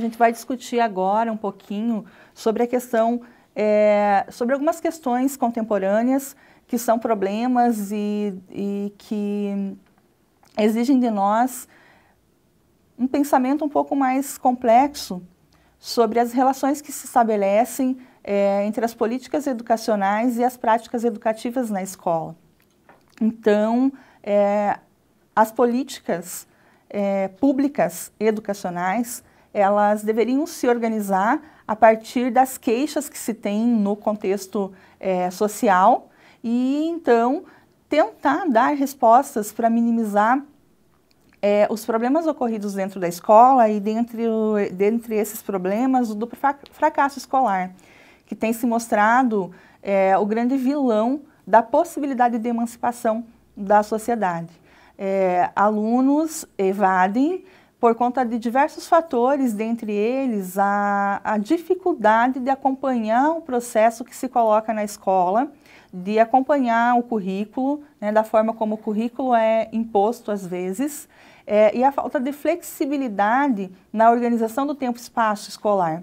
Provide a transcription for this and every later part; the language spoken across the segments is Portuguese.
gente vai discutir agora um pouquinho sobre a questão, é, sobre algumas questões contemporâneas que são problemas e, e que exigem de nós um pensamento um pouco mais complexo sobre as relações que se estabelecem é, entre as políticas educacionais e as práticas educativas na escola. Então, é, as políticas é, públicas educacionais elas deveriam se organizar a partir das queixas que se tem no contexto é, social e então tentar dar respostas para minimizar é, os problemas ocorridos dentro da escola e dentre, o, dentre esses problemas o do fracasso escolar, que tem se mostrado é, o grande vilão da possibilidade de emancipação da sociedade. É, alunos evadem por conta de diversos fatores, dentre eles a, a dificuldade de acompanhar o processo que se coloca na escola, de acompanhar o currículo, né, da forma como o currículo é imposto às vezes, é, e a falta de flexibilidade na organização do tempo-espaço escolar.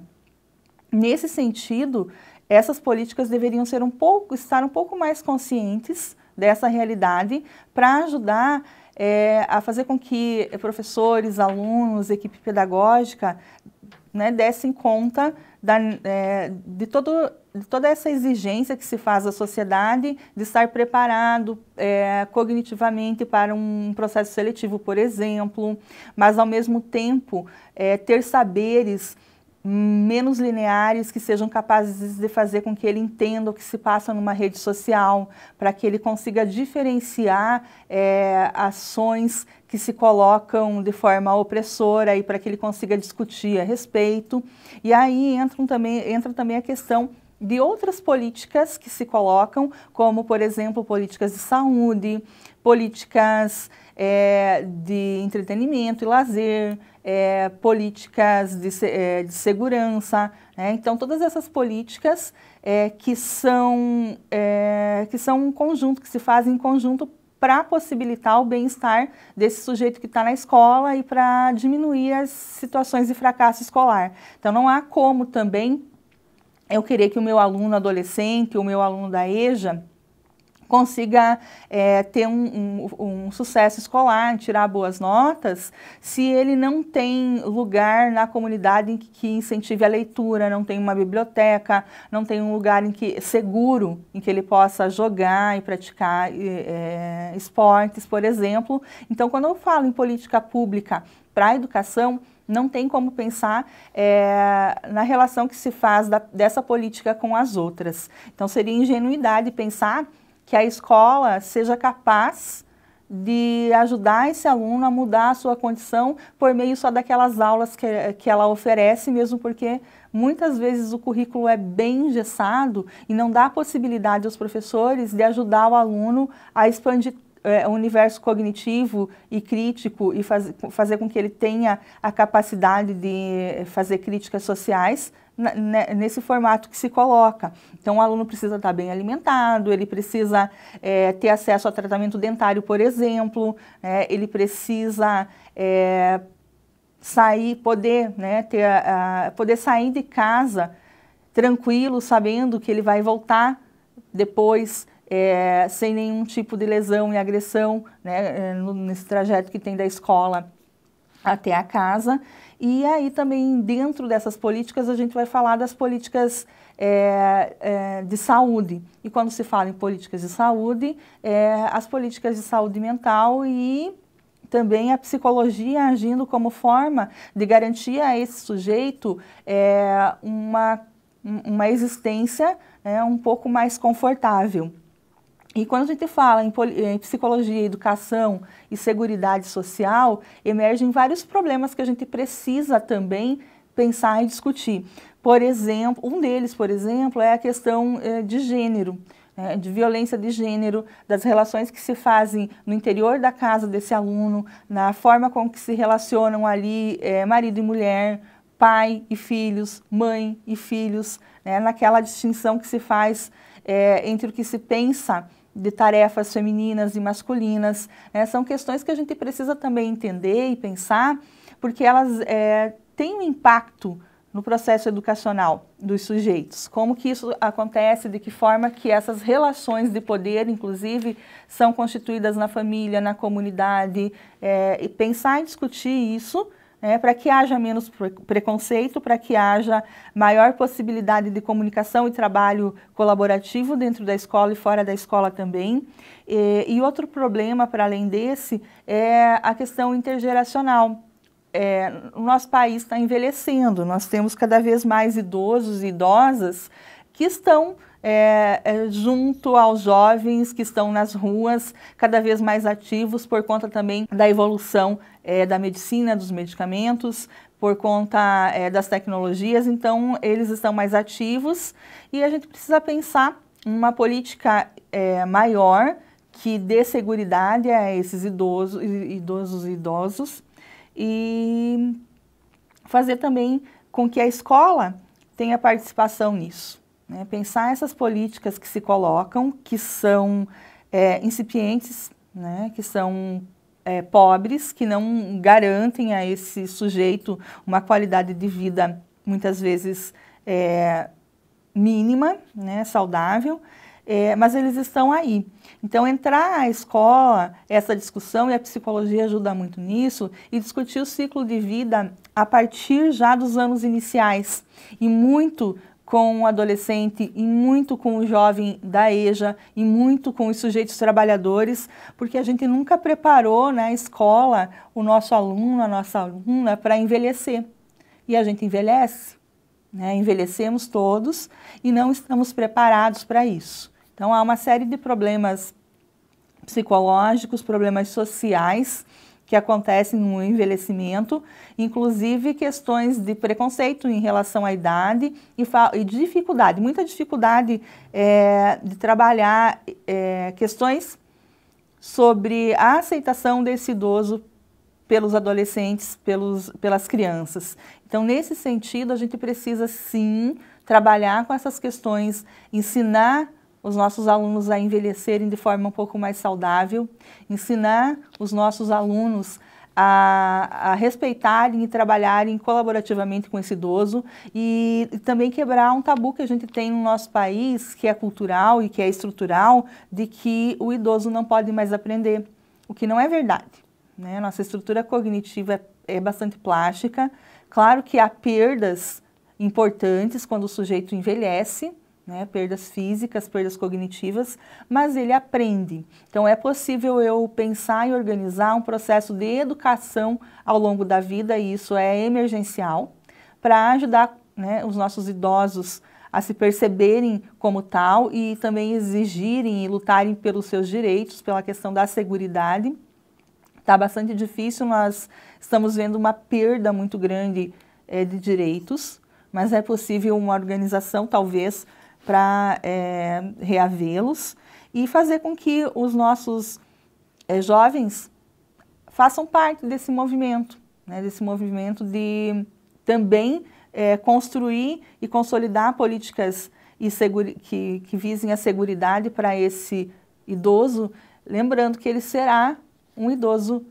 Nesse sentido, essas políticas deveriam ser um pouco, estar um pouco mais conscientes dessa realidade para ajudar é, a fazer com que professores, alunos, equipe pedagógica né, dessem conta da, é, de, todo, de toda essa exigência que se faz à sociedade de estar preparado é, cognitivamente para um processo seletivo, por exemplo, mas ao mesmo tempo é, ter saberes menos lineares que sejam capazes de fazer com que ele entenda o que se passa numa rede social, para que ele consiga diferenciar é, ações que se colocam de forma opressora e para que ele consiga discutir a respeito. E aí entram também, entra também a questão de outras políticas que se colocam, como, por exemplo, políticas de saúde, políticas é, de entretenimento e lazer, é, políticas de, é, de segurança. Né? Então, todas essas políticas é, que, são, é, que são um conjunto, que se fazem em conjunto para possibilitar o bem-estar desse sujeito que está na escola e para diminuir as situações de fracasso escolar. Então, não há como também eu querer que o meu aluno adolescente, o meu aluno da EJA, consiga é, ter um, um, um, sucesso escolar, tirar boas notas, se ele não tem lugar na comunidade em que, que, incentive a leitura, não tem uma biblioteca, não tem um lugar em que seguro em que ele possa jogar e praticar é, esportes, por exemplo. Então, quando eu falo em política pública para a educação, não tem como pensar é, na relação que se faz da, dessa política com as outras. Então, seria ingenuidade pensar que a escola seja capaz de ajudar esse aluno a mudar a sua condição por meio só daquelas aulas que, que ela oferece, mesmo porque muitas vezes o currículo é bem engessado e não dá possibilidade aos professores de ajudar o aluno a expandir é, o universo cognitivo e crítico e faz, fazer com que ele tenha a capacidade de fazer críticas sociais né, nesse formato que se coloca. Então, o aluno precisa estar bem alimentado, ele precisa é, ter acesso a tratamento dentário, por exemplo, né, ele precisa é, sair, poder, né, ter, a, poder sair de casa tranquilo, sabendo que ele vai voltar depois é, sem nenhum tipo de lesão e agressão né, é, nesse trajeto que tem da escola até a casa. E aí também dentro dessas políticas a gente vai falar das políticas é, é, de saúde. E quando se fala em políticas de saúde, é, as políticas de saúde mental e também a psicologia agindo como forma de garantir a esse sujeito é, uma, uma existência né, um pouco mais confortável. E quando a gente fala em, em, psicologia, educação e seguridade social, emergem vários problemas que a gente precisa também pensar e discutir. Por exemplo, um deles, por exemplo, é a questão eh, de gênero, né, de violência de gênero, das relações que se fazem no interior da casa desse aluno, na forma com que se relacionam ali eh, marido e mulher, pai e filhos, mãe e filhos, né, naquela distinção que se faz eh, entre o que se pensa de tarefas femininas e masculinas. Né? São questões que a gente precisa também entender e pensar, porque elas é, têm um impacto no processo educacional dos sujeitos. Como que isso acontece, de que forma que essas relações de poder, inclusive, são constituídas na família, na comunidade. É, e pensar e discutir isso é, né, para que haja menos preconceito, para que haja maior possibilidade de comunicação e trabalho colaborativo dentro da escola e fora da escola também. E, e outro problema, para além desse, é a questão intergeracional. É, o nosso país está envelhecendo, nós temos cada vez mais idosos e idosas que estão é, é, junto aos jovens que estão nas ruas, cada vez mais ativos por conta também da evolução é, da medicina, dos medicamentos, por conta é, das tecnologias. Então, eles estão mais ativos e a gente precisa pensar uma política é, maior que dê segurança a esses idosos, idosos e idosos e fazer também com que a escola tenha participação nisso. Né? Pensar essas políticas que se colocam, que são é, incipientes, né? que são é, pobres, que não garantem a esse sujeito uma qualidade de vida muitas vezes é, mínima, né? saudável. É, mas eles estão aí. Então, entrar à escola, essa discussão, e a psicologia ajuda muito nisso, e discutir o ciclo de vida a partir já dos anos iniciais. E muito com o adolescente e muito com o jovem da EJA e muito com os sujeitos trabalhadores, porque a gente nunca preparou na né, escola o nosso aluno, a nossa aluna para envelhecer. E a gente envelhece, né? envelhecemos todos e não estamos preparados para isso. Então há uma série de problemas psicológicos, problemas sociais que acontecem no envelhecimento, inclusive questões de preconceito em relação à idade e, e dificuldade, muita dificuldade é, de trabalhar é, questões sobre a aceitação desse idoso pelos adolescentes, pelos, pelas crianças. Então, nesse sentido, a gente precisa sim trabalhar com essas questões, ensinar os nossos alunos a envelhecerem de forma um pouco mais saudável, ensinar os nossos alunos a, a, respeitarem e trabalharem colaborativamente com esse idoso e, e, também quebrar um tabu que a gente tem no nosso país, que é cultural e que é estrutural, de que o idoso não pode mais aprender, o que não é verdade. Né? Nossa estrutura cognitiva é, é bastante plástica. Claro que há perdas importantes quando o sujeito envelhece, né, perdas físicas, perdas cognitivas, mas ele aprende. Então é possível eu pensar e organizar um processo de educação ao longo da vida, e isso é emergencial, para ajudar né, os nossos idosos a se perceberem como tal e também exigirem e lutarem pelos seus direitos, pela questão da segurança. Está bastante difícil, nós estamos vendo uma perda muito grande é, de direitos, mas é possível uma organização, talvez, para é, reavê-los e fazer com que os nossos é, jovens façam parte desse movimento, né, desse movimento de também é, construir e consolidar políticas e que, que visem a segurança para esse idoso, lembrando que ele será um idoso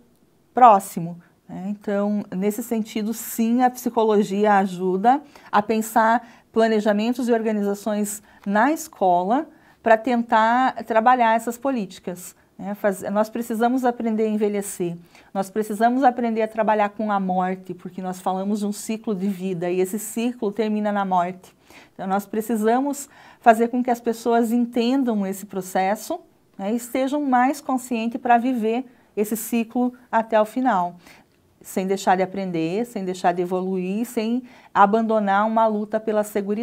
próximo, né? Então, nesse sentido, sim, a psicologia ajuda a pensar planejamentos e organizações na escola para tentar trabalhar essas políticas. Né? nós precisamos aprender a envelhecer, nós precisamos aprender a trabalhar com a morte, porque nós falamos de um ciclo de vida e esse ciclo termina na morte. Então, nós precisamos fazer com que as pessoas entendam esse processo né, e estejam mais conscientes para viver esse ciclo até o final sem deixar de aprender, sem deixar de evoluir, sem abandonar uma luta pela segurança.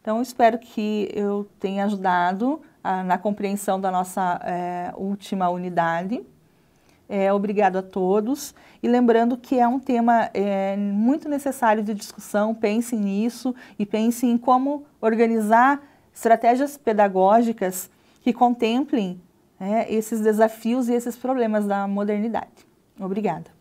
Então, espero que eu tenha ajudado ah, na compreensão da nossa eh, última unidade. É, obrigado a todos. E lembrando que é um tema é, muito necessário de discussão, pensem nisso e pensem em como organizar estratégias pedagógicas que contemplem é, esses desafios e esses problemas da modernidade. Obrigada.